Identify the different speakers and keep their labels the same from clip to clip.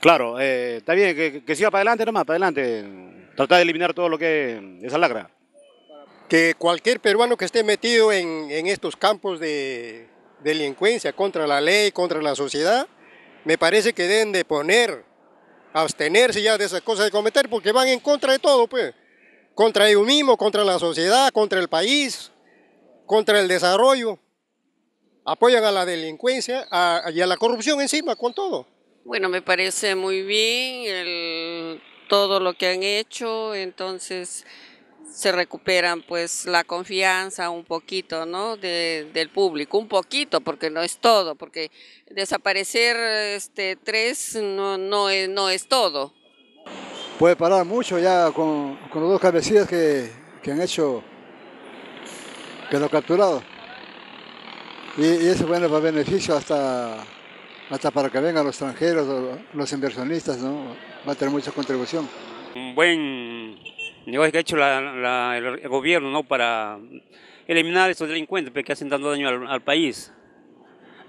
Speaker 1: claro, eh, está bien, que, siga para adelante nomás, para adelante. Tratar de eliminar todo lo que es esa Que cualquier peruano que esté metido en, estos campos de delincuencia contra la ley, contra la sociedad, me parece que deben de poner, abstenerse ya de esas cosas de cometer, porque van en contra de todo, pues. Contra ellos mismos, contra la sociedad, contra el país, contra el desarrollo apoyan a la delincuencia y a la corrupción encima con todo.
Speaker 2: Bueno, me parece muy bien todo lo que han hecho, entonces se recuperan pues la confianza un poquito, ¿no? del público, un poquito, porque no es todo, porque desaparecer este tres no, no, es, no es todo.
Speaker 3: Puede parar mucho ya con, los dos cabecillas que, que han hecho, que lo capturado. Y, eso bueno a beneficio hasta, hasta para que vengan los extranjeros, los inversionistas, ¿no? Va a tener mucha
Speaker 4: contribución. Un buen negocio que ha hecho el gobierno, ¿no? Para eliminar estos delincuentes pues, que hacen tanto daño al, país.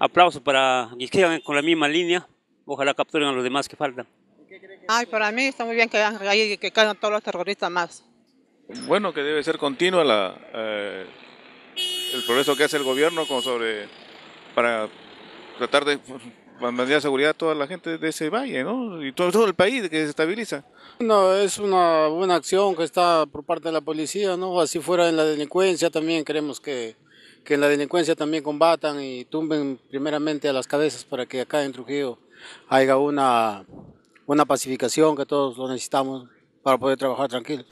Speaker 4: Aplausos para que sigan con la misma línea. Ojalá capturen a los demás que faltan.
Speaker 5: Ay, para mí está muy bien que, que, que caigan todos los terroristas más.
Speaker 6: Bueno, que debe ser continua la, eh, el progreso que hace el gobierno con sobre para tratar de mantener seguridad a toda la gente de ese valle, Y todo, el país que se estabiliza.
Speaker 5: No, es una buena acción que está por parte de la policía, ¿no? Así fuera en la delincuencia también queremos que, en la delincuencia también combatan y tumben primeramente a las cabezas para que acá en Trujillo haya una, una pacificación que todos lo necesitamos para poder trabajar tranquilo